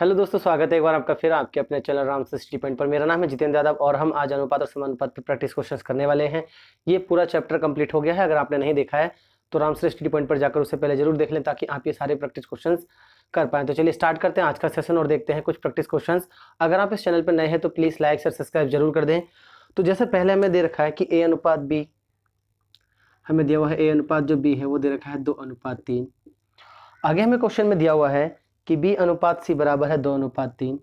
hello दोस्तों स्वागत है एक बार आपका फिर आपके अपने चैनल राम सिक्सटी पॉइंट पर मेरा नाम है जितेंद्र यादव और हम आज अनुपात और समान पत्र प्रैक्टिस क्वेश्चंस करने वाले हैं ये पूरा चैप्टर कंप्लीट हो गया है अगर आपने नहीं देखा है तो राम सिक्सटी पॉइंट पर जाकर उससे पहले जरूर देख लें ताकि आप ये सारे प्रैक्टिस क्वेश्चन कर पाए तो चलिए स्टार्ट करते हैं आज का सेशन और देखते हैं कुछ प्रैक्टिस क्वेश्चन अगर आप इस चैनल पर नए हैं तो प्लीज़ लाइक और सब्सक्राइब जरूर कर दें तो जैसे पहले हमें दे रखा है कि ए अनुपात बी हमें दिया हुआ है ए अनुपात जो बी है वो दे रखा है दो अनुपात तीन आगे हमें क्वेश्चन में दिया हुआ है कि बी अनुपात सी बराबर है दो अनुपात तीन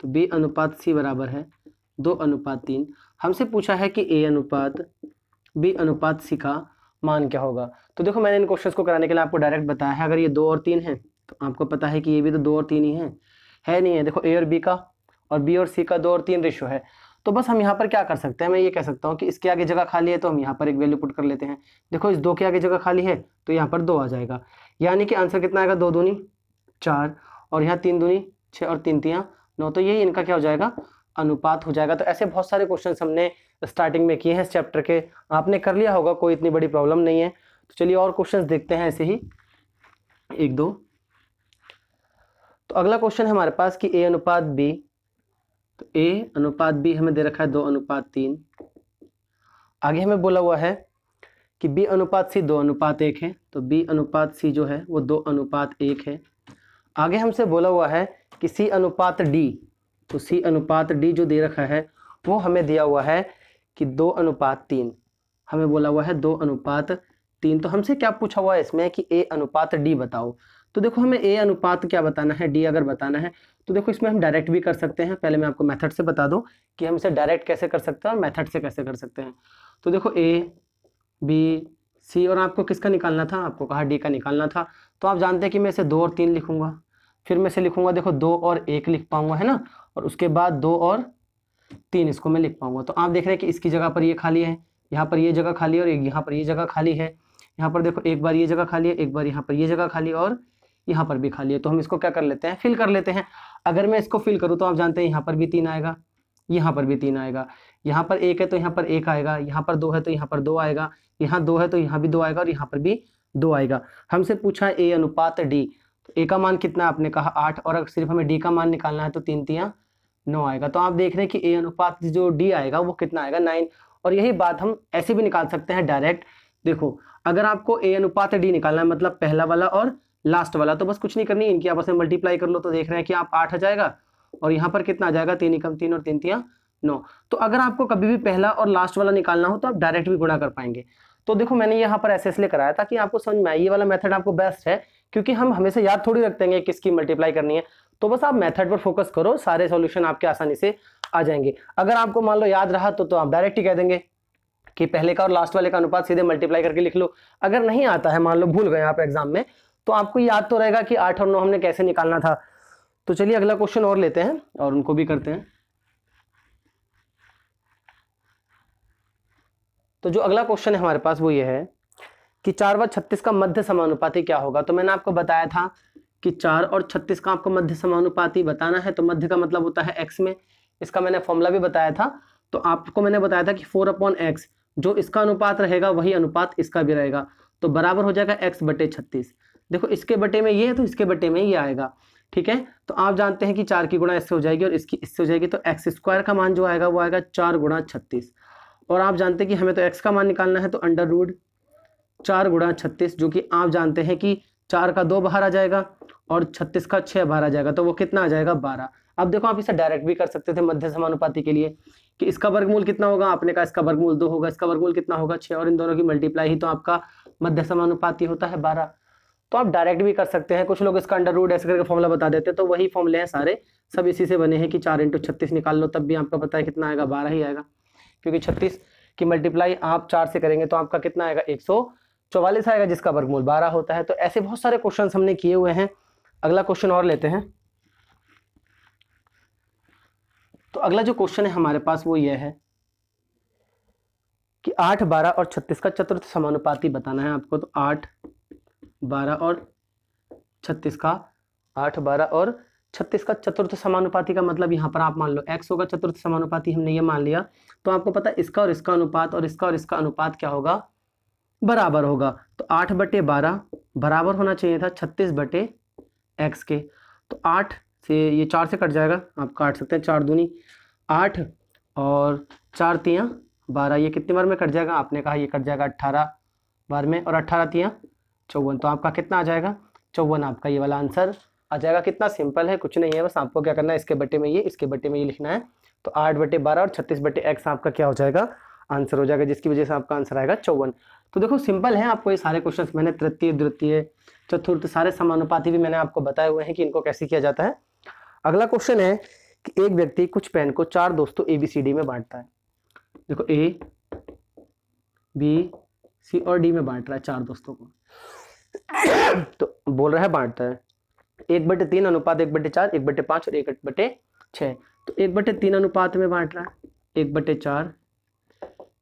तो बी अनुपात सी बराबर है दो अनुपात तीन हमसे पूछा है कि ए अनुपात बी अनुपात सी का मान क्या होगा तो देखो मैंने इन क्वेश्चंस को कराने के लिए आपको डायरेक्ट बताया है अगर ये दो और तीन है तो आपको पता है कि ये भी तो दो और तीन ही है है नहीं है देखो ए और बी का और बी और सी का दो और तीन रेशो है तो बस हम यहाँ पर क्या कर सकते हैं मैं ये कह सकता हूँ कि इसके आगे जगह खाली है तो हम यहाँ पर एक वैल्यू पुट कर लेते हैं देखो इस दो के आगे जगह खाली है तो यहाँ पर दो आ जाएगा यानी कि आंसर कितना आएगा दो दूनी चार और यहाँ तीन दूनी छः और तीन तियाँ नौ तो यही इनका क्या हो जाएगा अनुपात हो जाएगा तो ऐसे बहुत सारे क्वेश्चन हमने स्टार्टिंग में किए हैं इस चैप्टर के आपने कर लिया होगा कोई इतनी बड़ी प्रॉब्लम नहीं है तो चलिए और क्वेश्चन देखते हैं ऐसे ही एक दो तो अगला क्वेश्चन है हमारे पास कि ए अनुपात बी तो ए अनुपात बी हमें दे रखा है दो अनुपात तीन आगे हमें बोला हुआ है कि बी अनुपात सी दो अनुपात एक है तो बी अनुपात सी जो है वो दो अनुपात एक है आगे हमसे बोला हुआ है कि सी अनुपात डी तो सी अनुपात डी जो दे रखा है वो हमें दिया हुआ है कि दो अनुपात तीन हमें बोला हुआ है दो अनुपात तीन तो हमसे क्या पूछा हुआ है इसमें कि ए अनुपात डी बताओ तो देखो हमें ए अनुपात क्या बताना है डी अगर बताना है तो देखो इसमें हम डायरेक्ट भी कर सकते हैं पहले मैं आपको मेथड से बता दूं कि हम इसे डायरेक्ट कैसे कर सकते हैं और मेथड से कैसे कर सकते हैं तो देखो ए बी सी और आपको किसका निकालना था आपको कहा डी का निकालना था तो आप जानते हैं कि मैं इसे दो और तीन लिखूंगा फिर मैं से लिखूंगा देखो दो और एक लिख पाऊंगा है ना और उसके बाद दो और तीन इसको मैं लिख पाऊंगा तो आप देख रहे हैं कि इसकी जगह पर ये खाली है यहाँ पर ये जगह खाली है और यहाँ पर ये जगह खाली है यहाँ पर देखो एक बार ये जगह खाली है एक बार यहाँ पर ये जगह खाली और यहाँ पर भी खाली है तो हम इसको क्या कर लेते हैं फिल कर लेते हैं अगर मैं इसको फिल करूँ तो आप जानते हैं यहाँ पर भी तीन आएगा यहाँ पर भी तीन आएगा यहाँ पर एक है तो यहाँ पर एक आएगा यहाँ पर दो है तो यहाँ पर दो आएगा यहाँ दो है तो यहाँ भी दो आएगा और यहाँ पर भी दो आएगा हमसे पूछा ए अनुपात डी ए का मान कितना आपने कहा आठ और अगर सिर्फ हमें डी का मान निकालना है तो तीन तिया नौ आएगा तो आप देख रहे हैं कि ए अनुपात जो डी आएगा वो कितना आएगा नाइन और यही बात हम ऐसे भी निकाल सकते हैं डायरेक्ट देखो अगर आपको ए अनुपात डी निकालना है मतलब पहला वाला और लास्ट वाला तो बस कुछ नहीं करनी इनकी आपस में मल्टीप्लाई कर लो तो देख रहे हैं कि आप आठ आ जाएगा और यहाँ पर कितना आ जाएगा तीन एकम तीन और तीन तिया नौ तो अगर आपको कभी भी पहला और लास्ट वाला निकालना हो तो आप डायरेक्ट भी गुणा कर पाएंगे तो देखो मैंने यहाँ पर ऐसे इसलिए कराया था कि आपको समझ में आए ये वाला मेथड आपको बेस्ट है क्योंकि हम हमेशा याद थोड़ी रखते हैं किसकी मल्टीप्लाई करनी है तो बस आप मेथड पर फोकस करो सारे सॉल्यूशन आपके आसानी से आ जाएंगे अगर आपको मान लो याद रहा तो, तो आप डायरेक्ट ही कह देंगे कि पहले का और लास्ट वाले का अनुपात सीधे मल्टीप्लाई करके लिख लो अगर नहीं आता है मान लो भूल गए आप एग्जाम में तो आपको याद तो रहेगा कि आठ और नौ हमने कैसे निकालना था तो चलिए अगला क्वेश्चन और लेते हैं और उनको भी करते हैं तो जो अगला क्वेश्चन है हमारे पास वो ये है कि चार व छत्तीस का मध्य समानुपाती क्या होगा तो मैंने आपको बताया था कि चार और छत्तीस का आपको मध्य समानुपाती बताना है तो मध्य का मतलब होता है एक्स में इसका मैंने फॉर्मूला भी बताया था तो आपको मैंने बताया था कि फोर अपॉन एक्स जो इसका अनुपात रहेगा वही अनुपात इसका भी रहेगा तो बराबर हो जाएगा एक्स बटे छत्तीस देखो इसके बटे में ये है तो इसके बटे में ये आएगा ठीक है तो आप जानते हैं कि चार की गुणा इससे हो जाएगी और इसकी इससे हो जाएगी तो एक्स स्क्वायर का मान जो आएगा वो आएगा चार गुणा छत्तीस और आप जानते हैं कि हमें तो एक्स का मान निकालना है तो अंडर रूड चार गुणा छत्तीस जो कि आप जानते हैं कि चार का दो बाहर आ जाएगा और छत्तीस का छः बाहर आ जाएगा तो वो कितना आ जाएगा बारह अब देखो आप इसे डायरेक्ट भी कर सकते थे मध्य समानुपाती के लिए कि इसका वर्गमूल कितना होगा आपने कहा इसका वर्गमूल दो होगा इसका वर्गमूल कितना होगा छः और इन दोनों की मल्टीप्लाई ही तो आपका मध्य समानुपाती होता है बारह तो आप डायरेक्ट भी कर सकते हैं कुछ लोग इसका अंडर रूट ऐसे करके फॉर्मूला बता देते हैं तो वही फॉर्मूले हैं सारे सब इसी से बने हैं कि चार इंटू छत्तीस निकाल लो तब भी आपका पता है कितना आएगा बारह ही आएगा क्योंकि छत्तीस की मल्टीप्लाई आप चार से करेंगे तो आपका कितना आएगा एक सौ चौवालीस आएगा जिसका वर्गमूल बारह होता है तो ऐसे बहुत सारे क्वेश्चन हमने किए हुए हैं अगला क्वेश्चन और लेते हैं तो अगला जो क्वेश्चन है हमारे पास वो ये है कि आठ बारह और छत्तीस का चतुर्थ समानुपाती बताना है आपको तो आठ बारह और छत्तीस का आठ बारह और छत्तीस का चतुर्थ समानुपाती का मतलब यहाँ पर आप मान लो एक्स होगा चतुर्थ समानुपाती हमने ये मान लिया तो आपको पता इसका और इसका अनुपात और इसका और इसका अनुपात क्या होगा बराबर होगा तो आठ बटे बारह बराबर होना चाहिए था छत्तीस बटे एक्स के तो आठ से ये चार से कट जाएगा आप काट सकते हैं चार दूनी आठ और चार तियाँ बारह ये कितनी बार में कट जाएगा आपने कहा ये कट जाएगा अट्ठारह बार में और अट्ठारह तियाँ चौवन तो आपका कितना आ जाएगा चौवन आपका ये वाला आंसर आ जाएगा कितना सिंपल है कुछ नहीं है बस आपको क्या करना है इसके बटे में ये इसके बटे में ये लिखना है तो आठ बटे बारह और छत्तीस बटे एक्स आपका क्या हो जाएगा आंसर हो जाएगा जिसकी वजह से आपका आंसर आएगा चौवन तो देखो सिंपल है आपको ये सारे क्वेश्चन मैंने तृतीय द्वितीय चतुर्थ सारे समानुपाती भी मैंने आपको बताए हुए हैं कि इनको कैसे किया जाता है अगला क्वेश्चन है कि एक व्यक्ति कुछ पेन को चार दोस्तों ए बी सी डी में बांटता है देखो ए बी सी और डी में बांट रहा है चार दोस्तों को तो बोल रहा है बांटता है एक बटे तीन अनुपात एक बटे चार एक बटे पांच और एक बटे छह तो एक बटे तीन अनुपात में बांट रहा है एक बटे चार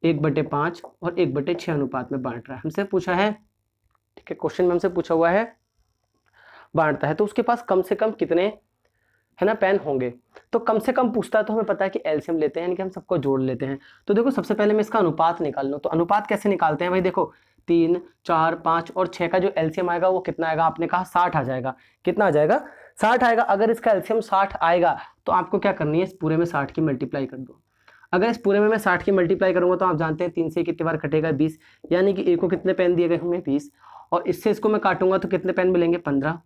एक बटे पाँच और एक बटे छः अनुपात में बांट रहा है हमसे पूछा है ठीक है क्वेश्चन में हमसे पूछा हुआ है बांटता है तो उसके पास कम से कम कितने है ना पेन होंगे तो कम से कम पूछता है तो हमें पता है कि एल्सियम लेते हैं यानी कि हम सबको जोड़ लेते हैं तो देखो सबसे पहले मैं इसका अनुपात निकाल लूँ तो अनुपात कैसे निकालते हैं भाई देखो तीन चार पाँच और छः का जो एल्सियम आएगा वो कितना आएगा आपने कहा साठ आ जाएगा कितना आ जाएगा साठ आएगा अगर इसका एल्सियम साठ आएगा तो आपको क्या करनी है इस पूरे में साठ की मल्टीप्लाई कर दो अगर इस पूरे में मैं साठ की मल्टीप्लाई करूँगा तो आप जानते हैं तीन से कितनी बार कटेगा बीस यानी कि ए को कितने पेन दिए गए होंगे बीस और इससे इसको मैं काटूंगा तो कितने पेन मिलेंगे पंद्रह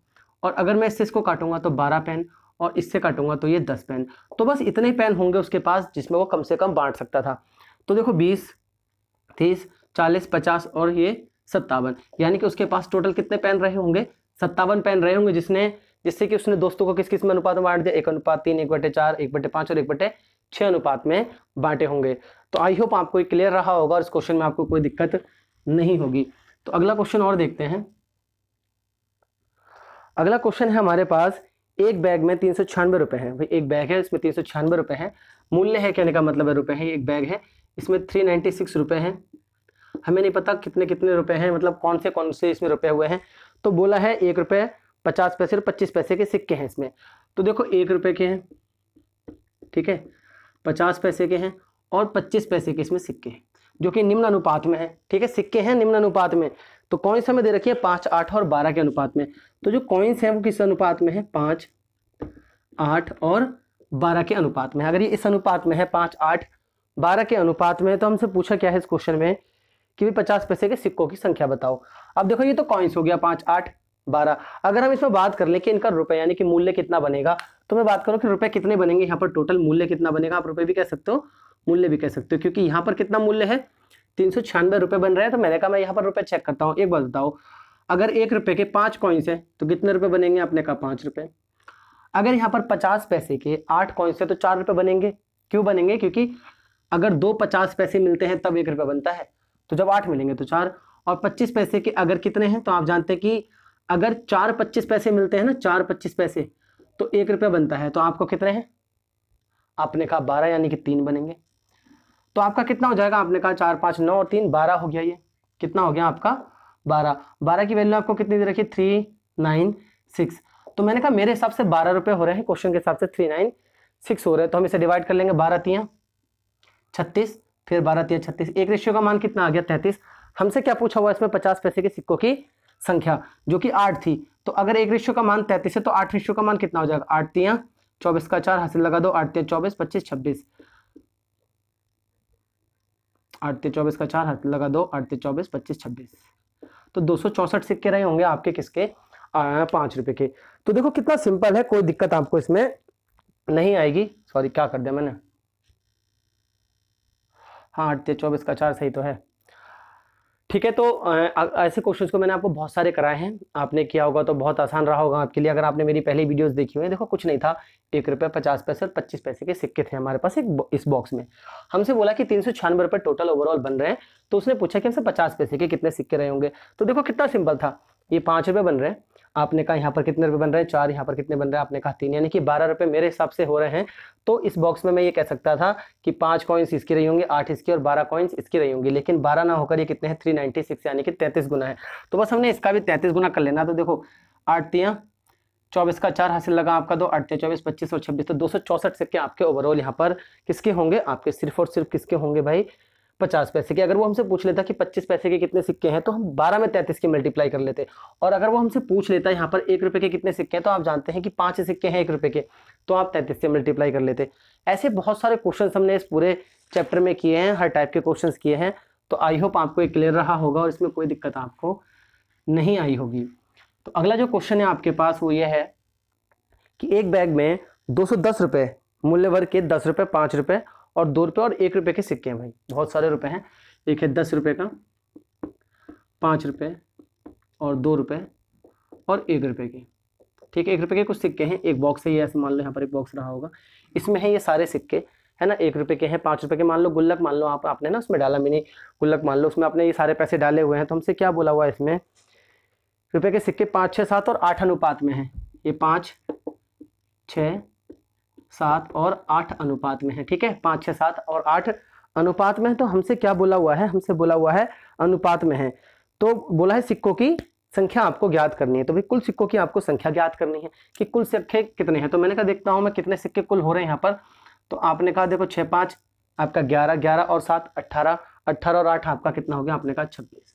और अगर मैं इससे इसको काटूंगा तो बारह पेन और इससे काटूंगा तो ये दस पेन तो बस इतने ही पेन होंगे उसके पास जिसमें वो कम से कम बांट सकता था तो देखो बीस तीस चालीस पचास और ये सत्तावन यानी कि उसके पास टोटल कितने पेन रहे होंगे सत्तावन पेन रहे होंगे जिसने जिससे कि उसने दोस्तों को किस किस में अनुपात में बांट दिया एक अनुपात तीन एक बटे चार एक बटे पाँच और एक बटे छः अनुपात में बांटे होंगे तो आई होप आपको ये क्लियर रहा होगा और इस क्वेश्चन में आपको कोई दिक्कत नहीं होगी तो अगला क्वेश्चन और देखते हैं अगला क्वेश्चन है हमारे पास एक बैग में तीन सौ छियानवे रुपये हैं भाई एक बैग है इसमें तीन सौ छियानवे रुपये है मूल्य है कहने का मतलब है रुपये है एक बैग है इसमें थ्री नाइन्टी सिक्स रुपये हैं हमें नहीं पता कितने कितने रुपए हैं मतलब कौन से कौन से इसमें रुपए हुए हैं तो बोला है एक रुपये पचास पैसे और पच्चीस पैसे के सिक्के हैं इसमें तो देखो एक रुपये के हैं ठीक है पचास पैसे के हैं और पच्चीस पैसे के इसमें सिक्के हैं जो कि निम्न अनुपात में है ठीक है सिक्के हैं निम्न अनुपात में तो कॉइन्स हमें दे रखी है पाँच आठ और बारह के अनुपात में तो जो कॉइन्स हैं वो किस अनुपात में है पाँच आठ और बारह के अनुपात में अगर ये इस अनुपात में है पाँच आठ बारह के अनुपात में तो हमसे पूछा क्या है इस क्वेश्चन में कि भाई पचास पैसे के सिक्कों की संख्या बताओ अब देखो ये तो कॉइन्स हो गया पाँच आठ बारह अगर हम इसमें बात कर लें कि इनका रुपए यानी कि मूल्य कितना बनेगा तो मैं बात करूँ कि रुपये कितने बनेंगे यहाँ पर टोटल मूल्य कितना बनेगा आप रुपये भी कह सकते हो मूल्य भी कह सकते हो क्योंकि यहाँ पर कितना मूल्य है तीन सौ छियानवे रुपये बन रहे हैं तो मैंने कहा मैं यहाँ पर रुपये चेक करता हूँ एक बात बताओ अगर एक रुपये के पाँच कॉइन्स हैं तो कितने रुपये बनेंगे आपने कहा पाँच रुपये अगर यहाँ पर पचास पैसे के आठ कॉइन्स हैं तो चार रुपये बनेंगे क्यों बनेंगे क्योंकि अगर दो पचास पैसे मिलते हैं तब एक रुपये बनता है तो जब आठ मिलेंगे तो चार और पच्चीस पैसे के अगर कितने हैं तो आप जानते हैं कि अगर चार पच्चीस पैसे मिलते हैं ना चार पच्चीस पैसे तो एक रुपया बनता है तो आपको कितने हैं आपने कहा बारह यानी कि तीन बनेंगे तो आपका कितना हो जाएगा आपने कहा चार पाँच नौ और तीन बारह हो गया ये कितना हो गया आपका बारह बारह की वैल्यू आपको कितनी दे रखी थ्री नाइन सिक्स तो मैंने कहा मेरे हिसाब से बारह रुपये हो रहे हैं क्वेश्चन के हिसाब से थ्री नाइन सिक्स हो रहे हैं तो हम इसे डिवाइड कर लेंगे बारह तियाँ छत्तीस फिर बारह तिया छत्तीस एक रेशियो का मान कितना आ गया तैंतीस हमसे क्या पूछा हुआ इसमें पचास पैसे के सिक्कों की संख्या जो कि आठ थी तो अगर एक रिश्व का मान तैतीस है तो आठ रिश्व का मान कितना हो जाएगा आठ चौबीस का चार हासिल लगा दो आठ चौबीस पच्चीस छब्बीस आठते चौबीस का चार हाथ लगा दो आठते चौबीस पच्चीस छब्बीस तो दो सौ चौसठ सिक्के रहे होंगे आपके किसके पाँच रुपए के तो देखो कितना सिंपल है कोई दिक्कत आपको इसमें नहीं आएगी सॉरी क्या कर दिया मैंने हाँ आठते चौबीस का चार सही तो है ठीक है तो ऐसे क्वेश्चंस को मैंने आपको बहुत सारे कराए हैं आपने किया होगा तो बहुत आसान रहा होगा आपके लिए अगर आपने मेरी पहली वीडियोस देखी हुई है देखो कुछ नहीं था एक रुपये पचास पैसे और पच्चीस पैसे के सिक्के थे हमारे पास एक इस बॉक्स में हमसे बोला कि तीन सौ छियानवे रुपये टोटल ओवरऑल बन रहे हैं तो उसने पूछा कि हमसे पचास पैसे के कितने सिक्के रहे होंगे तो देखो कितना सिंपल था ये पाँच रुपये बन रहे हैं आपने कहा यहाँ पर कितने रुपए बन रहे हैं चार यहाँ पर कितने बन रहे हैं आपने कहा तीन यानी कि बारह रुपए मेरे हिसाब से हो रहे हैं तो इस बॉक्स में मैं ये कह सकता था कि पांच कॉइन्स इसकी रही होंगी आठ इसकी और बारह कॉइन्स इसकी रही होंगी लेकिन बारह ना होकर ये कितने हैं थ्री नाइनटी सिक्स यानी कि तैंतीस गुना है तो बस हमने इसका भी तैंतीस गुना कर लेना तो देखो आठतियाँ चौबीस का चार हासिल लगा आपका दो अड़तीस चौबीस पच्चीस और छब्बीस तो दो सौ चौसठ सिक्के आपके ओवरऑल यहाँ पर किसके होंगे आपके सिर्फ और सिर्फ किसके होंगे भाई पचास पैसे के अगर वो हमसे पूछ लेता कि पच्चीस पैसे के कितने सिक्के हैं तो हम बारह में तैंतीस के मल्टीप्लाई कर लेते और अगर वो हमसे पूछ लेता यहाँ पर एक रुपये के कितने सिक्के हैं तो आप जानते हैं कि पाँच सिक्के हैं एक रुपये के तो आप तैंतीस से मल्टीप्लाई कर लेते ऐसे बहुत सारे क्वेश्चन हमने इस पूरे चैप्टर में किए हैं हर टाइप के क्वेश्चन किए हैं तो आई होप आपको एक क्लियर रहा होगा और इसमें कोई दिक्कत आपको नहीं आई होगी तो अगला जो क्वेश्चन है आपके पास वो ये है कि एक बैग में दो सौ दस रुपये वर्ग के दस रुपये पाँच रुपये और दो रुपये और एक रुपये के सिक्के हैं भाई बहुत सारे रुपये हैं एक है दस रुपये का पाँच रुपये और दो रुपये और एक रुपये के ठीक है एक रुपये के कुछ सिक्के हैं एक बॉक्स है ये ऐसे मान लो यहाँ पर एक बॉक्स रहा होगा इसमें है ये सारे सिक्के है ना एक रुपये के हैं पाँच रुपये के मान लो गुल्लक मान लो आप आपने ना उसमें डाला मिनी गुल्लक मान लो उसमें आपने ये सारे पैसे डाले हुए हैं तो हमसे क्या बोला हुआ है इसमें रुपये के सिक्के पाँच छः सात और आठ अनुपात में हैं ये पाँच छः सात और आठ अनुपात में है ठीक है पांच छह सात और आठ अनुपात में है तो हमसे क्या बोला हुआ है हमसे बोला हुआ है अनुपात में है तो बोला है सिक्कों की संख्या आपको ज्ञात करनी है तो भाई कुल सिक्कों की आपको संख्या ज्ञात करनी है कि कुल सिक्के कितने हैं तो मैंने कहा देखता हूं मैं कितने सिक्के कुल हो रहे हैं यहाँ पर तो आपने कहा देखो छह पांच आपका ग्यारह ग्यारह और सात अट्ठारह अट्ठारह और आठ आपका कितना हो गया आपने कहा छब्बीस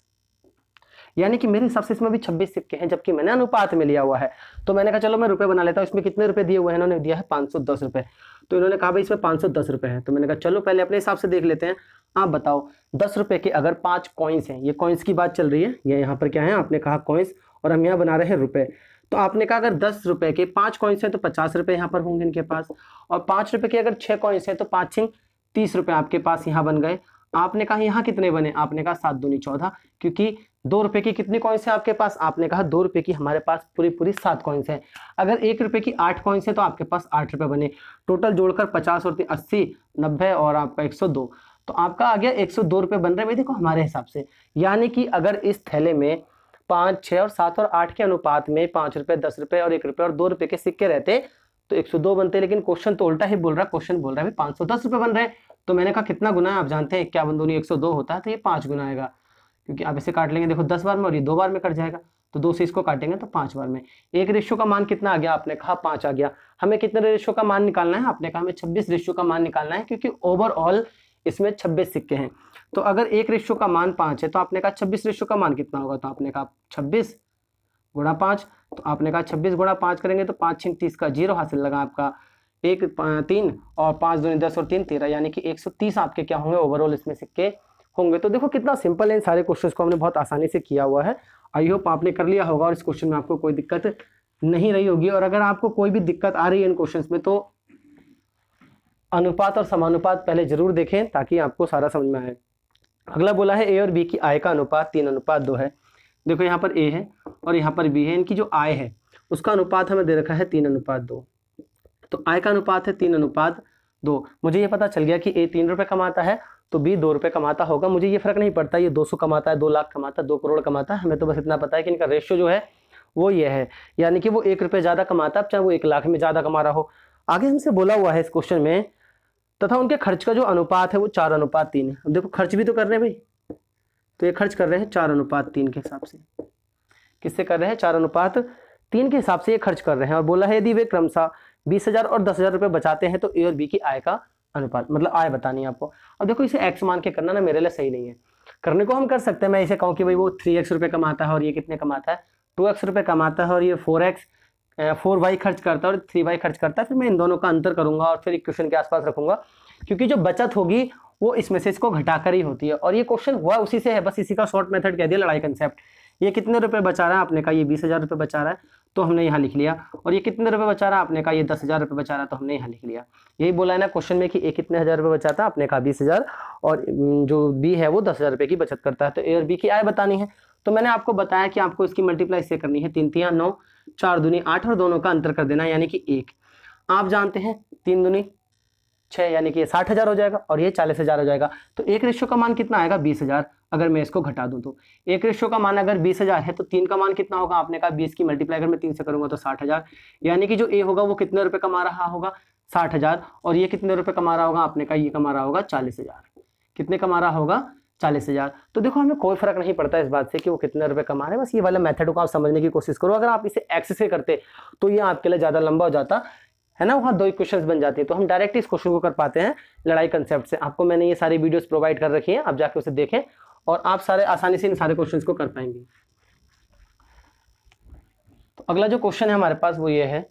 यानी कि मेरे हिसाब से इसमें भी छब्बीस सिक्के हैं जबकि मैंने अनुपात में लिया हुआ है तो मैंने कहा चलो मैं रुपये बना लेता हूँ इसमें कितने रुपये दिए हुए हैं इन्होंने दिया है पाँच सौ दस रुपये तो इन्होंने कहा भाई इसमें पाँच सौ हैं तो मैंने कहा चलो पहले अपने हिसाब से देख लेते हैं आप बताओ दस रुपये के अगर पाँच कॉइन्स हैं ये कॉइन्स की बात चल रही है ये यहाँ पर क्या है आपने कहा कॉइन्स और हम यहाँ बना रहे हैं रुपये तो आपने कहा अगर दस रुपए के पांच कॉइन्स हैं तो पचास रुपए यहाँ पर होंगे इनके पास और पांच रुपये के अगर छह कॉइन्स हैं तो पांच छिंग तीस रुपए आपके पास यहाँ बन गए आपने कहा यहाँ कितने बने आपने कहा सात दूनी चौदह क्योंकि दो रुपए की कितनी कॉइन्स है आपके पास आपने कहा दो रुपए की हमारे पास पूरी पूरी सात कॉइन्स है अगर एक रुपए की आठ कॉइन्स है तो आपके पास आठ रुपए बने टोटल जोड़कर पचास और अस्सी नब्बे और आपका एक सौ दो तो आपका आ गया एक सौ दो रुपये बन रहे भाई देखो हमारे हिसाब से यानी कि अगर इस थैले में पाँच छः और सात और आठ के अनुपात में पाँच रुपये दस रुपये और एक रुपये और दो रुपये के सिक्के रहते तो एक सौ दो बनते लेकिन क्वेश्चन तो उल्टा ही बोल रहा है क्वेश्चन बोल रहा है भाई पाँच सौ दस रुपये बन रहे तो मैंने कहा कितना गुना है आप जानते हैं क्या दूनी एक सौ दो होता है तो ये पाँच गुना आएगा क्योंकि आप इसे काट लेंगे देखो दस बार में और ये दो बार में कट जाएगा तो दो से इसको काटेंगे तो पांच बार में एक रेशो का मान कितना आ गया आपने कहा पांच आ गया हमें कितने रेशो का मान निकालना है आपने कहा हमें छब्बीस रेशो का मान निकालना है क्योंकि ओवरऑल इसमें छब्बीस सिक्के हैं तो अगर एक रेशो का मान पांच है तो आपने कहा छब्बीस रेशो का मान कितना होगा तो आपने कहा छब्बीस गुणा पांच तो आपने कहा छब्बीस गुणा पांच करेंगे तो पांच छीन तीस का जीरो हासिल लगा आपका एक तीन और पांच दो दस और तीन तेरह यानी कि एक सौ तीस आपके क्या होंगे ओवरऑल इसमें सिक्के होंगे तो देखो कितना सिंपल है इन सारे क्वेश्चन को हमने बहुत आसानी से किया हुआ है आई होप आपने कर लिया होगा और इस क्वेश्चन में आपको कोई दिक्कत नहीं रही होगी और अगर आपको कोई भी दिक्कत आ रही है इन क्वेश्चन में तो अनुपात और समानुपात पहले जरूर देखें ताकि आपको सारा समझ में आए अगला बोला है ए और बी की आय का अनुपात तीन अनुपात दो है देखो यहाँ पर ए है और यहाँ पर बी है इनकी जो आय है उसका अनुपात हमें दे रखा है तीन अनुपात दो तो आय का अनुपात है तीन अनुपात दो मुझे ये पता चल गया कि ए तीन रुपये कमाता है तो बी दो रुपये कमाता होगा मुझे ये फर्क नहीं पड़ता ये दो सौ कमाता है दो लाख कमाता है दो करोड़ कमाता है हमें तो बस इतना पता है कि इनका रेशियो जो है वो ये है यानी कि वो एक रुपये ज़्यादा कमाता है चाहे वो एक लाख में ज़्यादा कमा रहा हो आगे हमसे बोला हुआ है इस क्वेश्चन में तथा उनके खर्च का जो अनुपात है वो चार अनुपात तीन है देखो खर्च भी तो कर रहे हैं भाई तो ये खर्च कर रहे हैं चार अनुपात तीन के हिसाब से किससे कर रहे हैं चार अनुपात तीन के हिसाब से ये खर्च कर रहे हैं और बोला है यदि वे क्रमशः बीस हजार और दस हजार रुपये बचाते हैं तो ए और बी की आय का अनुपात मतलब आय बतानी है आपको अब देखो इसे एक्स मान के करना ना मेरे लिए सही नहीं है करने को हम कर सकते हैं मैं इसे कहूँ कि भाई वो थ्री एक्स रुपये कमाता है और ये कितने कमाता है टू एक्स रुपये कमाता है और ये फोर एक्स फोर वाई खर्च करता है और थ्री वाई खर्च करता है फिर मैं इन दोनों का अंतर करूंगा और फिर क्वेश्चन के आसपास रखूंगा क्योंकि जो बचत होगी वो इसमें से इसको घटाकर ही होती है और ये क्वेश्चन हुआ उसी से है बस इसी का शॉर्ट मेथड कह दिया लड़ाई कंसेप्ट ये कितने रुपये बचा रहा है आपने कहा ये बीस हज़ार रुपये बचा रहा है तो हमने यहाँ लिख लिया और ये कितने रुपए बचा रहा आपने कहा ये दस हज़ार रुपये बचा रहा तो हमने यहाँ लिख लिया यही बोला है ना क्वेश्चन में कि ए कितने हज़ार रुपये बचाता था आपने कहा बीस हज़ार और जो बी है वो दस हज़ार रुपये की बचत करता है तो ए और बी की आय बतानी है तो मैंने आपको बताया कि आपको इसकी मल्टीप्लाई से करनी है तीन तीन नौ चार दूनी आठ और दोनों का अंतर कर देना यानी कि एक आप जानते हैं तीन दूनी छः यानी कि साठ हज़ार हो जाएगा और ये चालीस हज़ार हो जाएगा तो एक रेशो का मान कितना आएगा बीस हज़ार अगर मैं इसको घटा दूं तो एक रेशो का मान अगर बीस हज़ार है तो तीन का मान कितना होगा आपने कहा बीस की मल्टीप्लाई अगर मैं तीन से करूंगा तो साठ हज़ार यानी कि जो ए होगा वो कितने रुपये कमा रहा होगा साठ हज़ार और ये कितने रुपये कमा रहा होगा आपने कहा ये कमा रहा होगा चालीस हज़ार कितने कमा रहा होगा चालीस हज़ार तो देखो हमें कोई फर्क नहीं पड़ता इस बात से कि वो कितने रुपए कमा रहे हैं बस ये वाला मेथड को आप समझने की कोशिश करो अगर आप इसे एक्स से करते तो ये आपके लिए ज़्यादा लंबा हो जाता है ना वहाँ दो क्वेश्चंस बन जाते हैं तो हम डायरेक्ट इस क्वेश्चन को कर पाते हैं लड़ाई कंसेप्ट से आपको मैंने ये सारी वीडियोस प्रोवाइड कर रखी हैं आप जाके उसे देखें और आप सारे आसानी से इन सारे क्वेश्चंस को कर पाएंगे तो अगला जो क्वेश्चन है हमारे पास वो ये है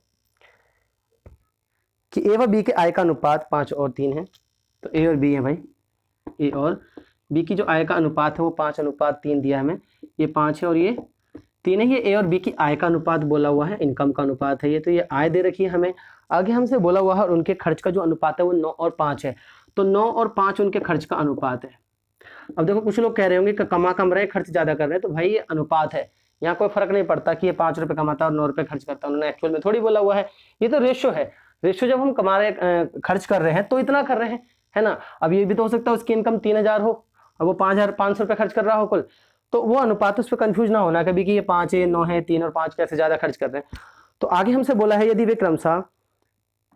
कि ए व बी के आय का अनुपात पाँच और तीन है तो ए और बी है भाई ए और बी की जो आय का अनुपात है वो पाँच अनुपात तीन दिया हमें ये पाँच है और ये तीन है ये ए और बी की आय का अनुपात बोला हुआ है इनकम का अनुपात है ये तो ये आय दे रखी है हमें आगे हमसे बोला हुआ है और उनके खर्च का जो अनुपात है वो नौ और पाँच है तो नौ और पाँच उनके खर्च का अनुपात है अब देखो कुछ लोग कह रहे होंगे कि कमा कम रहे खर्च ज़्यादा कर रहे हैं तो भाई ये अनुपात है यहाँ कोई फर्क नहीं पड़ता कि ये पाँच रुपये कमाता है और नौ रुपये खर्च करता है उन्होंने एक्चुअल में थोड़ी बोला हुआ है ये तो रेशो है रेशो जब हम कमा रहे खर्च कर रहे हैं तो इतना कर रहे हैं है ना अब ये भी तो हो सकता है उसकी इनकम तीन हज़ार हो और वो पाँच हज़ार पांच सौ रुपए खर्च कर रहा हो कुल तो वो अनुपात उस पर कन्फ्यूज ना होना कभी कि ये पाँच है नौ है तीन और पाँच कैसे ज़्यादा खर्च कर रहे हैं तो आगे हमसे बोला है यदि वे क्रमशः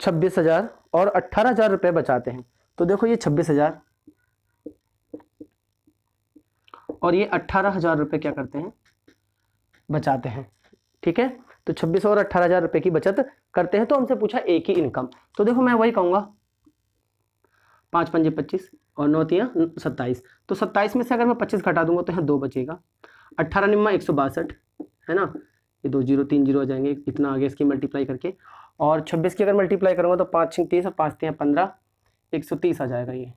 छब्बीस हज़ार और अट्ठारह हज़ार रुपये बचाते हैं तो देखो ये छब्बीस हज़ार और ये अट्ठारह हज़ार रुपये क्या करते हैं बचाते हैं ठीक है तो छब्बीस और अट्ठारह हज़ार रुपये की बचत करते हैं तो हमसे पूछा एक ही इनकम तो देखो मैं वही कहूँगा पाँच पंजे पच्चीस और नौ तिया सत्ताईस तो सत्ताईस में से अगर मैं पच्चीस घटा दूंगा तो यहाँ दो बचेगा अट्ठारह निम्मा एक सौ बासठ है ना ये दो जीरो तीन जीरो आ जाएंगे इतना आगे इसकी मल्टीप्लाई करके और छब्बीस की अगर मल्टीप्लाई करूँगा तो पाँच छः तीस और पाँच तीन पंद्रह एक सौ तीस आ जाएगा ये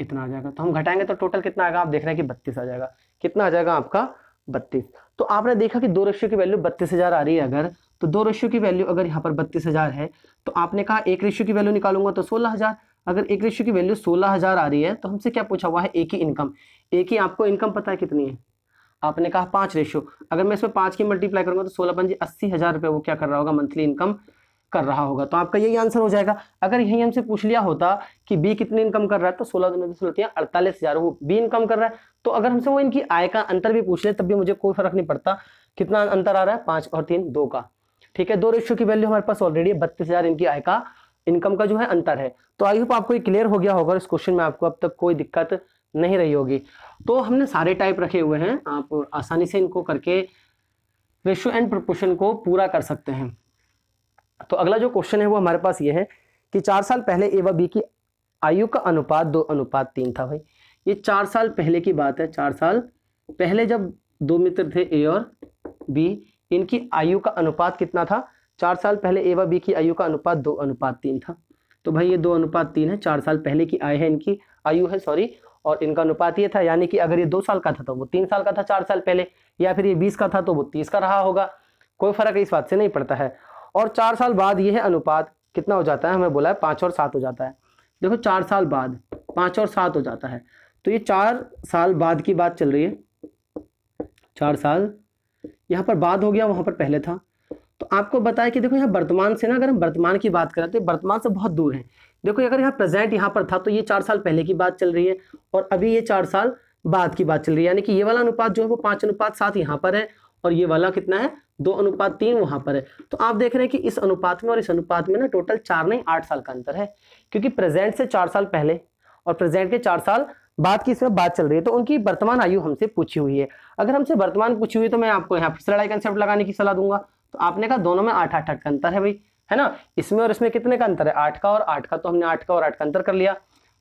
इतना आ जाएगा तो हम घटाएंगे तो टोटल कितना आएगा आप देख रहे हैं कि बत्तीस आ जाएगा कितना आ जाएगा आपका बत्तीस तो आपने देखा कि दो रेशियो की वैल्यू बत्तीस हज़ार आ रही है अगर तो दो रेशियो की वैल्यू अगर यहाँ पर बत्तीस हज़ार है तो आपने कहा एक रेशियो की वैल्यू निकालूंगा तो सोलह हज़ार अगर एक रेशियो की वैल्यू सोलह हज़ार आ रही है तो हमसे क्या पूछा हुआ है एक ही इनकम एक ही आपको इनकम पता है कितनी है आपने कहा पांच रेशो अगर मैं इसमें पांच की मल्टीप्लाई करूंगा तो सोलह पंजी अस्सी हज़ार रुपये वो क्या कर रहा होगा मंथली इनकम कर रहा होगा तो आपका यही आंसर हो जाएगा अगर यही हमसे पूछ लिया होता कि बी कितनी इनकम कर रहा है तो सोलह दिन सोलतियाँ अड़तालीस हज़ार वो बी इनकम कर रहा है तो अगर हमसे वो इनकी आय का अंतर भी पूछ ले तब भी मुझे कोई फर्क नहीं पड़ता कितना अंतर आ रहा है पांच और तीन दो का ठीक है दो रेशियो की वैल्यू हमारे पास ऑलरेडी है बत्तीस हज़ार इनकी आय का इनकम का जो है अंतर है तो आई होप आपको क्लियर हो गया होगा इस क्वेश्चन में आपको अब तक कोई दिक्कत नहीं रही होगी तो हमने सारे टाइप रखे हुए हैं आप आसानी से इनको करके रेशो एंड प्रपोर्शन को पूरा कर सकते हैं तो अगला जो क्वेश्चन है वो हमारे पास ये है कि चार साल पहले ए व बी की आयु का अनुपात दो अनुपात तीन था भाई ये चार साल पहले की बात है चार साल पहले जब दो मित्र थे ए और बी इनकी आयु का अनुपात कितना था चार साल पहले ए व बी की आयु का अनुपात दो अनुपात तीन था तो भाई ये दो अनुपात तीन है चार साल पहले की आय है इनकी आयु है सॉरी और इनका अनुपात ये था यानी कि अगर ये दो साल का था तो वो तीन साल का था चार साल पहले या फिर ये बीस का था तो वो तीस का रहा होगा कोई फर्क इस बात से नहीं पड़ता है और चार साल बाद यह अनुपात कितना हो जाता है हमें बोला है पाँच और सात हो जाता है देखो चार साल बाद पाँच और सात हो जाता है तो ये चार साल बाद की बात चल रही है चार साल यहाँ पर बाद हो गया वहाँ पर पहले था तो आपको बताया कि देखो यहाँ वर्तमान से ना अगर हम वर्तमान की बात करें तो वर्तमान से बहुत दूर है देखो अगर यहाँ प्रेजेंट यहाँ पर था तो ये चार साल पहले की बात चल रही है और अभी ये चार साल बाद की बात चल रही है यानी कि ये वाला अनुपात जो है वो पाँच अनुपात सात यहाँ पर है और ये वाला कितना है दो अनुपात तीन वहां पर है तो आप देख रहे हैं कि इस अनुपात में और इस अनुपात में ना टोटल चार नहीं आठ साल का अंतर है क्योंकि प्रेजेंट से चार साल पहले और प्रेजेंट के चार साल बाद की इसमें बात चल रही है तो उनकी वर्तमान आयु हमसे पूछी हुई है अगर हमसे वर्तमान पूछी हुई तो मैं आपको यहाँ फिर लड़ाई कंसेप्ट लगाने की सलाह दूंगा तो आपने कहा दोनों में आठ आठ आठ का अंतर है भाई है ना इसमें और इसमें कितने का अंतर है आठ का और आठ का तो हमने आठ का और आठ का अंतर कर लिया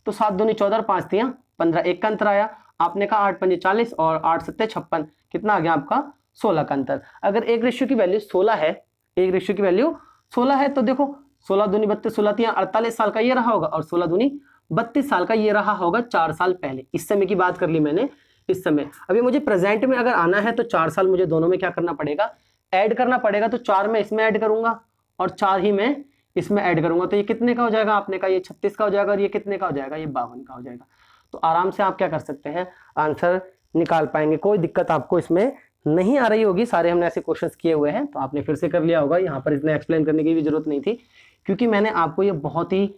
तो सात दूनी चौदह पांच दिया पंद्रह एक का अंतर आया आपने कहा आठ पंजे चालीस और आठ सत्ते छप्पन कितना आ गया आपका सोलह का अंतर अगर एक रेशियो की वैल्यू सोलह है एक रेशियो की वैल्यू सोलह है तो देखो सोलह दूनी बत्तीस सोलह तिया अड़तालीस साल का ये रहा होगा और सोलह दूनी बत्तीस साल का ये रहा होगा चार साल पहले इस समय की बात कर ली मैंने इस समय अभी मुझे प्रेजेंट में अगर आना है तो चार साल मुझे दोनों में क्या करना पड़ेगा ऐड करना पड़ेगा तो चार में इसमें ऐड करूंगा और चार ही मैं इसमें ऐड करूंगा तो ये कितने का हो जाएगा आपने का ये छत्तीस का हो जाएगा और ये कितने का हो जाएगा ये बावन का हो जाएगा तो आराम से आप क्या कर सकते हैं आंसर निकाल पाएंगे कोई दिक्कत आपको इसमें नहीं आ रही होगी सारे हमने ऐसे क्वेश्चंस किए हुए हैं तो आपने फिर से कर लिया होगा यहाँ पर इतना एक्सप्लेन करने की भी जरूरत नहीं थी क्योंकि मैंने आपको ये बहुत ही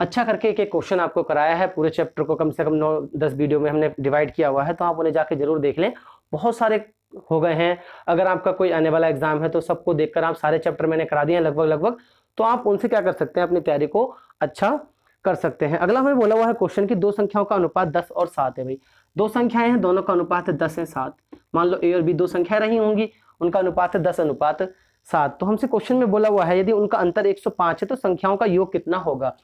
अच्छा करके एक एक क्वेश्चन आपको कराया है पूरे चैप्टर को कम से कम नौ दस वीडियो में हमने डिवाइड किया हुआ है तो आप उन्हें जाके जरूर देख लें बहुत सारे हो गए हैं अगर आपका कोई आने वाला एग्जाम है तो सबको देखकर आप सारे चैप्टर मैंने करा दिए हैं लगभग लगभग तो आप उनसे क्या कर सकते हैं अपनी तैयारी को अच्छा कर सकते हैं अगला हमें बोला हुआ है क्वेश्चन की दो संख्याओं का अनुपात दस और सात है भाई दो संख्याएं हैं दोनों का अनुपात है दस है सात मान लो ए और बी दो संख्या रही होंगी उनका अनुपात है दस अनुपात सात तो हमसे क्वेश्चन में बोला हुआ है यदि उनका अंतर एक है तो संख्याओं का योग कितना होगा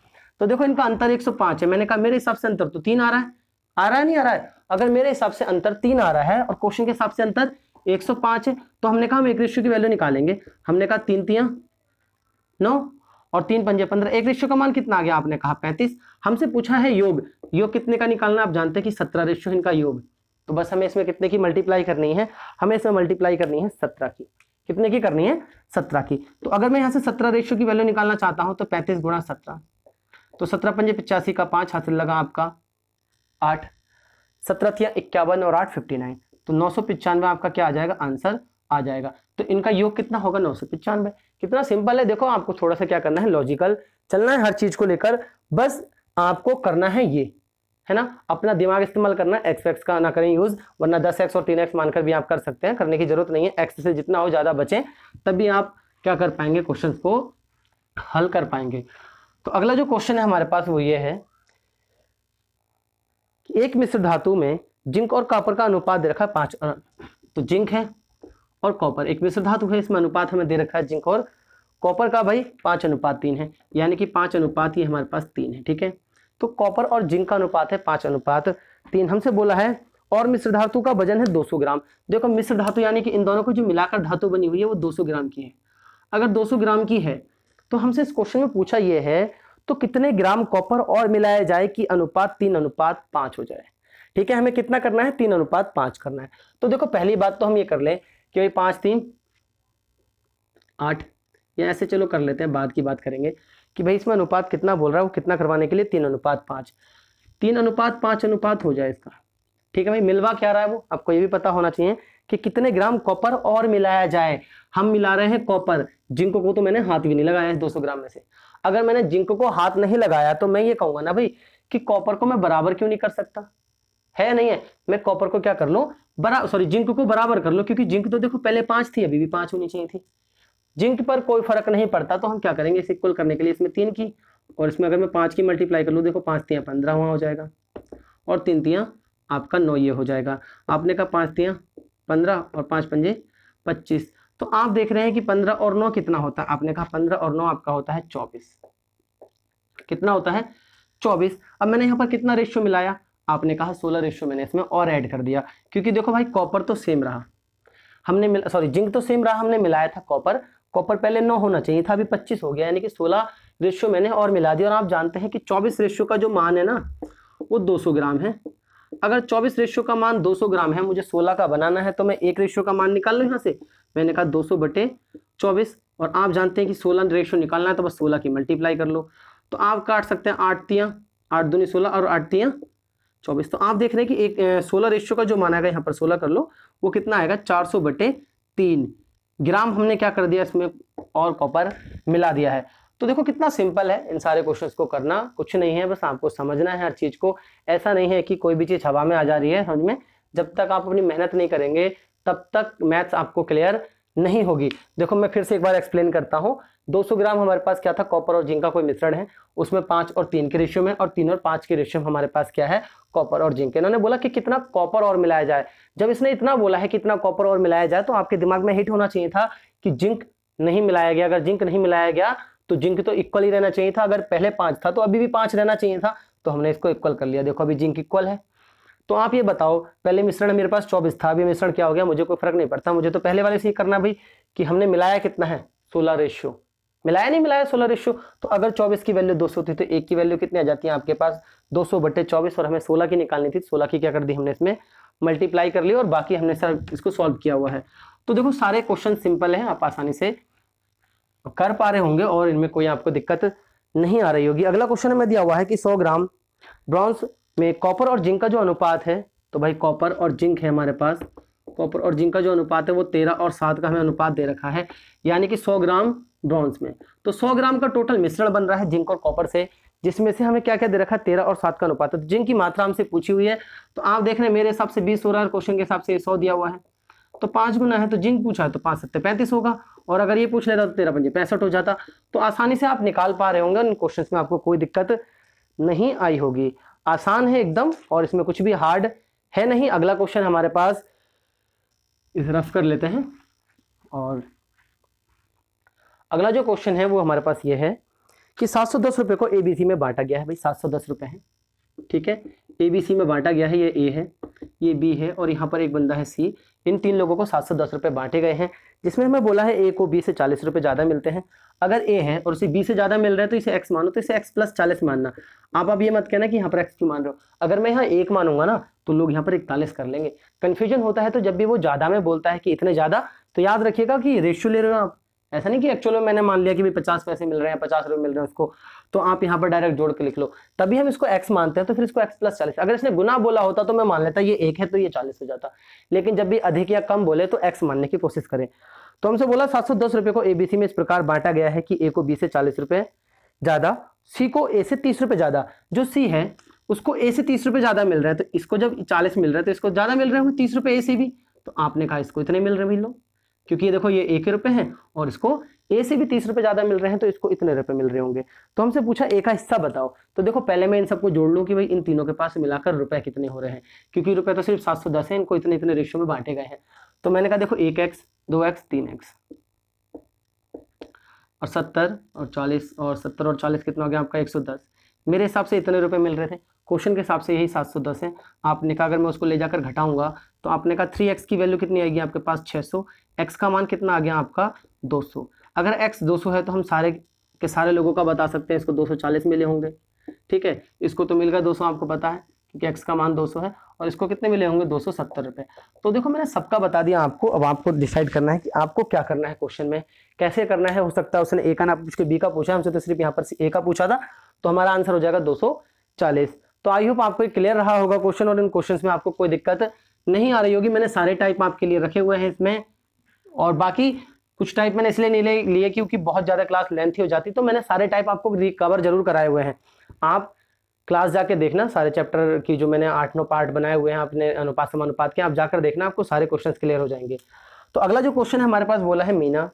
तो देखो इनका अंतर एक है मैंने कहा मेरे हिसाब से अंतर तो तीन आ रहा है आ रहा है नहीं आ रहा है अगर मेरे हिसाब से अंतर तीन आ रहा है और क्वेश्चन के हिसाब से अंतर 105 है तो हमने कहा हम एक रिश्यू की वैल्यू निकालेंगे हमने कहा तीन तिया नौ और तीन पंजे पंद्रह एक रिश्यू का मान कितना आ गया आपने कहा पैंतीस हमसे पूछा है योग योग कितने का निकालना आप जानते हैं कि सत्रह रिश्यू इनका योग तो बस हमें इसमें कितने की मल्टीप्लाई करनी है हमें इसमें मल्टीप्लाई करनी है सत्रह की कितने की करनी है सत्रह की तो अगर मैं यहाँ से सत्रह रेशियो की वैल्यू निकालना चाहता हूँ तो पैंतीस गुणा सत्रह तो सत्रह पंजे पचासी का पांच हासिल लगा आपका आठ सत्रह थिया इक्यावन और आठ फिफ्टी नाइन तो नौ सौ पिचानवे आपका क्या आ जाएगा आंसर आ जाएगा तो इनका योग कितना होगा नौ सौ पिचानवे कितना सिंपल है देखो आपको थोड़ा सा क्या करना है लॉजिकल चलना है हर चीज को लेकर बस आपको करना है ये है ना अपना दिमाग इस्तेमाल करना एक्स एक्स का ना करें यूज वरना दस एक्स और तीन एक्स मानकर भी आप कर सकते हैं करने की जरूरत नहीं है एक्स से जितना हो ज्यादा बचे तभी आप क्या कर पाएंगे क्वेश्चन को हल कर पाएंगे तो अगला जो क्वेश्चन है हमारे पास वो ये है एक मिश्र धातु में जिंक और कॉपर का अनुपात दे रखा है पांच तो जिंक है और कॉपर एक मिश्र धातु है इसमें अनुपात हमें दे रखा है जिंक और कॉपर का भाई पांच अनुपात तीन है यानी कि पांच अनुपात ही हमारे पास तीन है ठीक है तो कॉपर और जिंक का अनुपात है पांच अनुपात तीन हमसे बोला है और मिश्र धातु का वजन है 200 ग्राम देखो मिश्र धातु यानी कि इन दोनों को जो मिलाकर धातु बनी हुई है वो 200 ग्राम की है अगर 200 ग्राम की है तो हमसे इस क्वेश्चन में पूछा ये है तो कितने ग्राम कॉपर और मिलाया जाए कि अनुपात तीन अनुपात पांच हो जाए ठीक है हमें कितना करना है तीन अनुपात पांच करना है तो देखो पहली बात तो हम ये कर लें कि भाई पांच तीन आठ या ऐसे चलो कर लेते हैं बाद की बात करेंगे कि भाई इसमें अनुपात कितना बोल रहा है वो कितना करवाने के लिए तीन अनुपात पांच तीन अनुपात पांच अनुपात हो जाए इसका ठीक है भाई मिलवा क्या रहा है वो आपको ये भी पता होना चाहिए कि कितने ग्राम कॉपर और मिलाया जाए हम मिला रहे हैं कॉपर जिंक को तो मैंने हाथ भी नहीं लगाया है 200 ग्राम में से अगर मैंने जिंक को हाथ नहीं लगाया तो मैं ये कहूंगा ना भाई कि कॉपर को मैं बराबर क्यों नहीं कर सकता है नहीं है मैं कॉपर को क्या कर लू बरा सॉरी जिंक को बराबर कर लो क्योंकि जिंक तो देखो पहले पांच थी अभी भी पांच होनी चाहिए थी जिंक पर कोई फर्क नहीं पड़ता तो हम क्या करेंगे इसे इक्वल करने के लिए इसमें तीन की और इसमें अगर मैं पांच की मल्टीप्लाई कर लूँ देखो पांच तियाँ पंद्रह वहां हो जाएगा और तीन तियाँ आपका नौ ये हो जाएगा आपने कहा पांच तियाँ पंद्रह और पांच पंजे पच्चीस तो आप देख रहे हैं कि पंद्रह और नौ कितना होता है आपने कहा पंद्रह और नौ आपका होता है चौबीस कितना होता है चौबीस अब मैंने यहाँ पर कितना रेशियो मिलाया आपने कहा सोलह रेशियो मैंने इसमें और ऐड कर दिया क्योंकि देखो भाई कॉपर तो सेम रहा हमने सॉरी जिंक तो सेम रहा हमने मिलाया था कॉपर कॉपर पहले नौ होना चाहिए था अभी पच्चीस हो गया यानी कि सोलह रेशियो मैंने और मिला दिया और आप जानते हैं कि चौबीस रेशियो का जो मान है ना वो दो सौ ग्राम है अगर चौबीस रेशियो का मान दो सौ ग्राम है मुझे सोलह का बनाना है तो मैं एक रेशियो का मान निकाल लू यहाँ से मैंने कहा 200 बटे चौबीस और आप जानते हैं कि सोलह रेशो निकालना है तो बस सोलह की मल्टीप्लाई कर लो तो आप काट सकते हैं आठ तियाँ आठ दूनी सोलह और आठ तियाँ चौबीस तो आप देख रहे हैं कि एक सोलह रेशो का जो माना गया यहाँ पर सोलह कर लो वो कितना आएगा चार सौ बटे तीन ग्राम हमने क्या कर दिया इसमें और कॉपर मिला दिया है तो देखो कितना सिंपल है इन सारे क्वेश्चंस को करना कुछ नहीं है बस आपको समझना है हर चीज़ को ऐसा नहीं है कि कोई भी चीज़ हवा में आ जा रही है समझ में जब तक आप अपनी मेहनत नहीं करेंगे तब तक मैथ्स आपको क्लियर नहीं होगी देखो मैं फिर से एक बार एक्सप्लेन करता हूँ 200 ग्राम हमारे पास क्या था कॉपर और जिंक का कोई मिश्रण है उसमें पाँच और तीन के रेशियो में और तीन और पाँच के रेशियो में हमारे पास क्या है कॉपर और जिंक इन्होंने बोला कि कितना कॉपर और मिलाया जाए जब इसने इतना बोला है कि इतना कॉपर और मिलाया जाए तो आपके दिमाग में हिट होना चाहिए था कि जिंक नहीं मिलाया गया अगर जिंक नहीं मिलाया गया तो जिंक तो इक्वल ही रहना चाहिए था अगर पहले पाँच था तो अभी भी पाँच रहना चाहिए था तो हमने इसको इक्वल कर लिया देखो अभी जिंक इक्वल है तो आप ये बताओ पहले मिश्रण मेरे पास चौबीस था अभी मिश्रण क्या हो गया मुझे कोई फर्क नहीं पड़ता मुझे तो पहले वाले से ही करना भाई कि हमने मिलाया कितना है सोलह रेशियो मिलाया नहीं मिलाया सोलह रेशियो तो अगर चौबीस की वैल्यू दो सौ थी तो एक की वैल्यू कितनी आ जाती है आपके पास दो सौ बटे चौबीस और हमें सोलह की निकालनी थी सोलह की क्या कर दी हमने इसमें मल्टीप्लाई कर ली और बाकी हमने सर इसको सॉल्व किया हुआ है तो देखो सारे क्वेश्चन सिंपल हैं आप आसानी से कर पा रहे होंगे और इनमें कोई आपको दिक्कत नहीं आ रही होगी अगला क्वेश्चन हमें दिया हुआ है कि सौ ग्राम ब्रॉन्स में कॉपर और जिंक का जो अनुपात है तो भाई कॉपर और जिंक है हमारे पास कॉपर और जिंक का जो अनुपात है वो तेरह और सात का हमें अनुपात दे रखा है यानी कि सौ ग्राम ब्रॉन्स में तो सौ ग्राम का टोटल मिश्रण बन रहा है जिंक और कॉपर से जिसमें से हमें क्या क्या दे रखा है तेरह और सात का अनुपात है तो जिंक की मात्रा हमसे पूछी हुई है तो आप देख रहे हैं मेरे हिसाब से बीस हो रहा है क्वेश्चन के हिसाब से सौ दिया हुआ है तो पांच गुना है तो जिंक पूछा है तो पाँच सत्तर पैंतीस होगा और अगर ये पूछ लेता तो तेरह पंजे पैंसठ हो जाता तो आसानी से आप निकाल पा रहे होंगे उन क्वेश्चन में आपको कोई दिक्कत नहीं आई होगी आसान है एकदम और इसमें कुछ भी हार्ड है नहीं अगला क्वेश्चन हमारे पास इस रफ कर लेते हैं और अगला जो क्वेश्चन है वो हमारे पास ये है कि सात सौ दस रुपये को ए बी सी में बांटा गया है भाई सात सौ दस रुपये है ठीक है ए बी सी में बांटा गया है ये ए है ये बी है और यहाँ पर एक बंदा है सी इन तीन लोगों को सात सौ दस रुपये बांटे गए हैं जिसमें हमें बोला है ए को बी से चालीस रुपये ज़्यादा मिलते हैं अगर ए है और उसे बी से ज़्यादा मिल रहा है तो इसे एक्स मानो तो इसे एक्स प्लस चालीस मानना आप अब ये मत कहना कि यहाँ पर एक्स क्यों मान रहे हो अगर मैं यहाँ एक मानूंगा ना तो लोग यहाँ पर इकतालीस कर लेंगे कन्फ्यूजन होता है तो जब भी वो ज़्यादा में बोलता है कि इतने ज़्यादा तो याद रखिएगा कि रेशियो ले रहे हो आप ऐसा नहीं कि एक्चुअल में मैंने मान लिया कि भाई पचास पैसे मिल रहे हैं पचास रुपये मिल रहे हैं उसको तो आप यहाँ पर डायरेक्ट जोड़ के लिख लो तभी हम इसको एक्स मानते हैं तो फिर इसको एक्स प्लस चालीस अगर इसने गुना बोला होता तो मैं मान लेता ये एक है तो ये चालीस हो जाता लेकिन जब भी अधिक या कम बोले तो एक्स मानने की कोशिश करें तो हमसे बोला सात सौ दस रुपये को एबीसी में इस प्रकार बांटा गया है कि ए को बी से चालीस रुपए ज़्यादा सी को ए से तीस रुपए ज़्यादा जो सी है उसको ए से तीस रुपए ज़्यादा मिल रहा है तो इसको जब चालीस मिल रहा है तो इसको ज़्यादा मिल रहे हो तीस रुपए ए से भी तो आपने कहा इसको इतने मिल रहे भाई लो क्योंकि ये देखो ये एक रुपए है और इसको ए से भी तीस रुपए ज्यादा मिल रहे हैं तो इसको इतने रुपए मिल रहे होंगे तो हमसे पूछा ए का हिस्सा बताओ तो देखो पहले मैं इन सबको जोड़ लूँ कि भाई इन तीनों के पास मिलाकर रुपए कितने हो रहे हैं क्योंकि रुपए तो सिर्फ सात सौ दस है इनको इतने इतने रेशो में बांटे गए हैं तो मैंने कहा देखो एक एक्स दो एक्स तीन एक्स और सत्तर और चालीस और सत्तर और चालीस कितना हो गया आपका एक सौ दस मेरे हिसाब से इतने रुपए मिल रहे थे क्वेश्चन के हिसाब से यही सात सौ दस है आपने कहा अगर मैं उसको ले जाकर घटाऊंगा तो आपने कहा थ्री एक्स की वैल्यू कितनी आएगी आपके पास छः सौ एक्स का मान कितना आ गया आपका दो सौ अगर एक्स 200 है तो हम सारे के सारे लोगों का बता सकते हैं इसको 240 मिले होंगे ठीक है इसको तो मिल गया सौ आपको पता है क्योंकि एक्स का मान सौ है और इसको कितने मिले होंगे दो सौ तो देखो मैंने सबका बता दिया आपको अब आपको डिसाइड करना है कि आपको क्या करना है क्वेश्चन में कैसे करना है हो सकता है उसने ए का ना उसके बी का पूछा हमसे तो सिर्फ यहाँ पर ए का पूछा था तो हमारा आंसर हो जाएगा दो तो आई होप आपको क्लियर रहा होगा क्वेश्चन और इन क्वेश्चन में आपको कोई दिक्कत नहीं आ रही होगी मैंने सारे टाइप आपके लिए रखे हुए हैं इसमें और बाकी कुछ टाइप मैंने इसलिए नहीं लिए क्योंकि बहुत ज़्यादा क्लास लेंथी हो जाती तो मैंने सारे टाइप आपको रिकवर जरूर कराए हुए हैं आप क्लास जाके देखना सारे चैप्टर की जो मैंने आठ नौ पार्ट बनाए हुए हैं अपने अनुपात समानुपात के आप जाकर देखना आपको सारे क्वेश्चन क्लियर हो जाएंगे तो अगला जो क्वेश्चन है हमारे पास बोला है मीना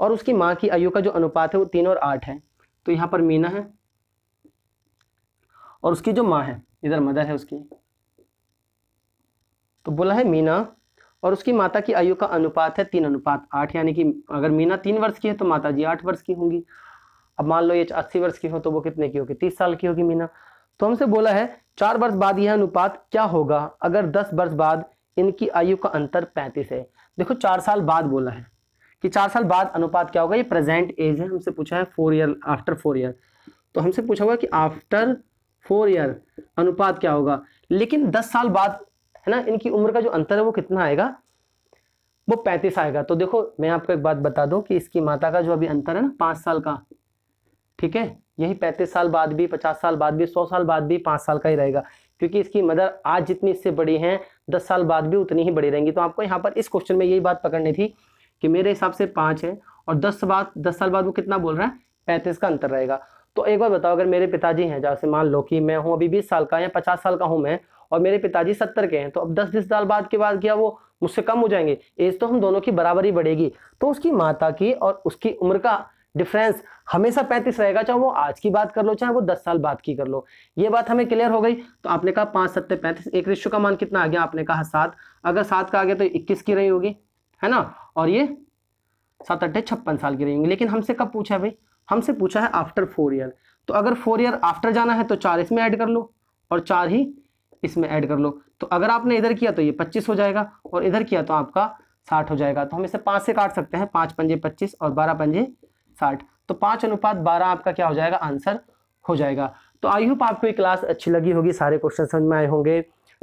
और उसकी माँ की आयु का जो अनुपात है वो तीन और आठ है तो यहाँ पर मीना है और उसकी जो माँ है इधर मदर है उसकी तो बोला है मीना और उसकी माता की आयु का अनुपात है तीन अनुपात आठ यानी कि अगर मीना तीन वर्ष की है तो माता जी आठ वर्ष की होंगी अब मान लो ये अस्सी वर्ष की हो तो वो कितने की होगी तीस साल की होगी मीना तो हमसे बोला है चार वर्ष बाद यह अनुपात क्या होगा अगर दस वर्ष बाद इनकी आयु का अंतर पैंतीस है देखो चार साल बाद बोला है कि चार साल बाद अनुपात क्या होगा ये प्रेजेंट एज है हमसे पूछा है four year after four year तो हमसे पूछा होगा कि आफ्टर फोर ईयर अनुपात क्या होगा लेकिन दस साल बाद है ना इनकी उम्र का जो अंतर है वो कितना आएगा वो पैंतीस आएगा तो देखो मैं आपको एक बात बता दूं कि इसकी माता का जो अभी अंतर है ना पाँच साल का ठीक है यही पैंतीस साल बाद भी पचास साल बाद भी सौ साल बाद भी पाँच साल का ही रहेगा क्योंकि इसकी मदर आज जितनी इससे बड़ी हैं दस साल बाद भी उतनी ही बड़ी रहेंगी तो आपको यहाँ पर इस क्वेश्चन में यही बात पकड़नी थी कि मेरे हिसाब से पाँच है और दस बाद दस साल बाद वो कितना बोल रहा है पैंतीस का अंतर रहेगा तो एक बार बताओ अगर मेरे पिताजी हैं जैसे मान लो कि मैं हूँ अभी बीस साल का या पचास साल का हूँ मैं और मेरे पिताजी सत्तर के हैं तो अब दस बीस साल बाद के बाद क्या वो मुझसे कम हो जाएंगे एज तो हम दोनों की बराबरी बढ़ेगी तो उसकी माता की और उसकी उम्र का डिफरेंस हमेशा पैंतीस रहेगा चाहे वो आज की बात कर लो चाहे वो दस साल बाद की कर लो ये बात हमें क्लियर हो गई तो आपने कहा पाँच सत्तर पैंतीस एक रिश्व का मान कितना आ गया आपने कहा सात अगर सात का आ गया तो इक्कीस की रही होगी है ना और ये सात अट्ठे छप्पन साल की रही होंगी लेकिन हमसे कब पूछा है भाई हमसे पूछा है आफ्टर फोर ईयर तो अगर फोर ईयर आफ्टर जाना है तो चार इसमें ऐड कर लो और चार ही इसमें ऐड कर लो तो अगर आपने इधर किया तो ये पच्चीस हो जाएगा और इधर किया तो आपका साठ हो जाएगा तो हम इसे पाँच से काट सकते हैं पाँच पंजे पच्चीस और बारह पंजे साठ तो पाँच अनुपात बारह आपका क्या हो जाएगा आंसर हो जाएगा तो आई होप आपको ये क्लास अच्छी लगी होगी सारे क्वेश्चन समझ में आए होंगे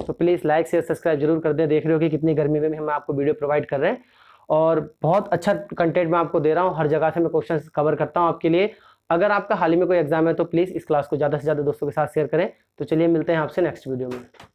तो प्लीज़ लाइक शेयर सब्सक्राइब जरूर कर दें देख रहे हो कि कितनी गर्मी में हम आपको वीडियो प्रोवाइड कर रहे हैं और बहुत अच्छा कंटेंट मैं आपको दे रहा हूँ हर जगह से मैं क्वेश्चन कवर करता हूँ आपके लिए अगर आपका हाल ही में कोई एग्जाम है तो प्लीज़ इस क्लास को ज़्यादा से ज़्यादा दोस्तों के साथ शेयर करें तो चलिए मिलते हैं आपसे नेक्स्ट वीडियो में